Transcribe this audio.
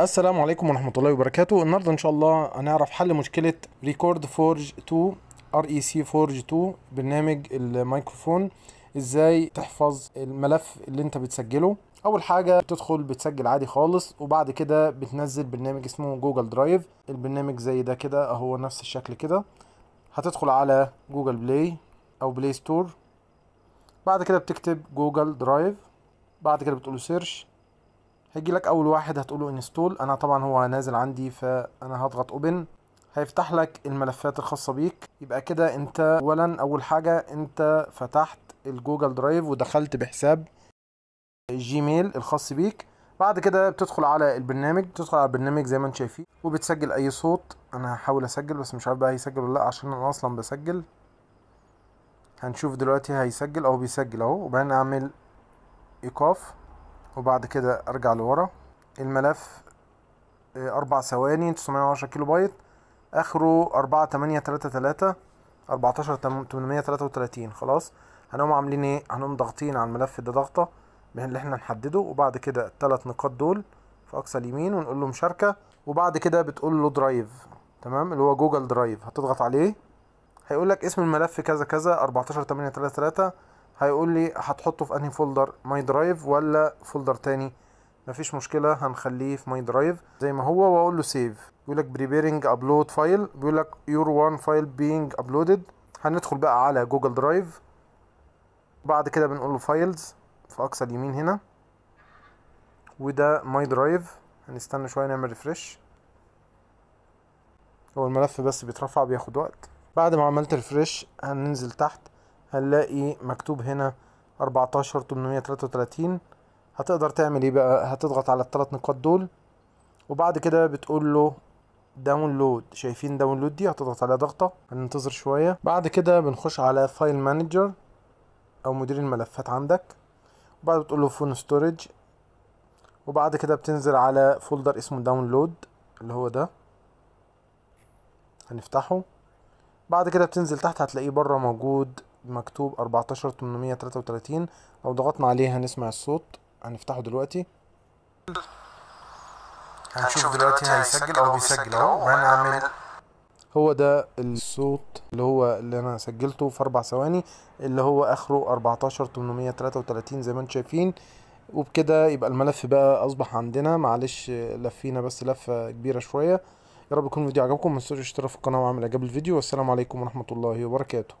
السلام عليكم ورحمة الله وبركاته النهاردة إن شاء الله هنعرف حل مشكلة ريكورد فورج 2 ار اي سي فورج 2 برنامج الميكروفون ازاي تحفظ الملف اللي انت بتسجله اول حاجة بتدخل بتسجل عادي خالص وبعد كده بتنزل برنامج اسمه جوجل درايف البرنامج زي ده كده اهو نفس الشكل كده هتدخل على جوجل بلاي او بلاي ستور بعد كده بتكتب جوجل درايف بعد كده بتقول سيرش هيجي لك اول واحد هتقول له انستول انا طبعا هو نازل عندي فانا هضغط اوبن هيفتح لك الملفات الخاصه بيك يبقى كده انت اولا اول حاجه انت فتحت الجوجل درايف ودخلت بحساب الجيميل الخاص بيك بعد كده بتدخل على البرنامج بتدخل على البرنامج زي ما انت شايفين وبتسجل اي صوت انا هحاول اسجل بس مش عارف بقى هيسجل ولا لا عشان انا اصلا بسجل هنشوف دلوقتي هيسجل او بيسجل اهو وبعدين اعمل ايقاف وبعد كده ارجع لورا الملف آه، اربع ثواني 910 كيلو بايت اخره تلاتة وتلاتين خلاص هنقوم عاملين ايه هنقوم ضاغطين على الملف ده ضغطه اللي احنا نحدده وبعد كده الثلاث نقاط دول في اقصى اليمين ونقول له مشاركه وبعد كده بتقول له درايف تمام اللي هو جوجل درايف هتضغط عليه هيقول لك اسم الملف كذا كذا تلاتة هيقول لي هتحطه في انهي فولدر ماي درايف ولا فولدر تاني مفيش مشكله هنخليه في ماي درايف زي ما هو واقول له سيف بيقول لك بريبيرنج ابلود فايل بيقول لك يور وان فايل بينج ابلودد هندخل بقى على جوجل درايف بعد كده بنقول له فايلز في اقصى اليمين هنا وده ماي درايف هنستنى شويه نعمل ريفرش هو الملف بس بيترفع بياخد وقت بعد ما عملت ريفرش هننزل تحت هنلاقي مكتوب هنا 14833 هتقدر تعمل ايه بقى هتضغط على الثلاث نقاط دول وبعد كده بتقول له داونلود شايفين داونلود دي هتضغط عليها ضغطه هننتظر شويه بعد كده بنخش على فايل مانجر او مدير الملفات عندك وبعد بتقول له فون ستورج وبعد كده بتنزل على فولدر اسمه داونلود اللي هو ده هنفتحه بعد كده بتنزل تحت هتلاقيه بره موجود مكتوب 14833 لو ضغطنا عليه هنسمع الصوت هنفتحه دلوقتي هنشوف دلوقتي هيسجل او بيسجل اهو وهنعمل هو ده الصوت اللي هو اللي انا سجلته في اربع ثواني اللي هو اخره 14833 زي ما انتم شايفين وبكده يبقى الملف بقى اصبح عندنا معلش لفينا بس لفه كبيره شويه يا رب يكون الفيديو عجبكم ما تنسوش الاشتراك في القناه وعمل اعجاب الفيديو والسلام عليكم ورحمه الله وبركاته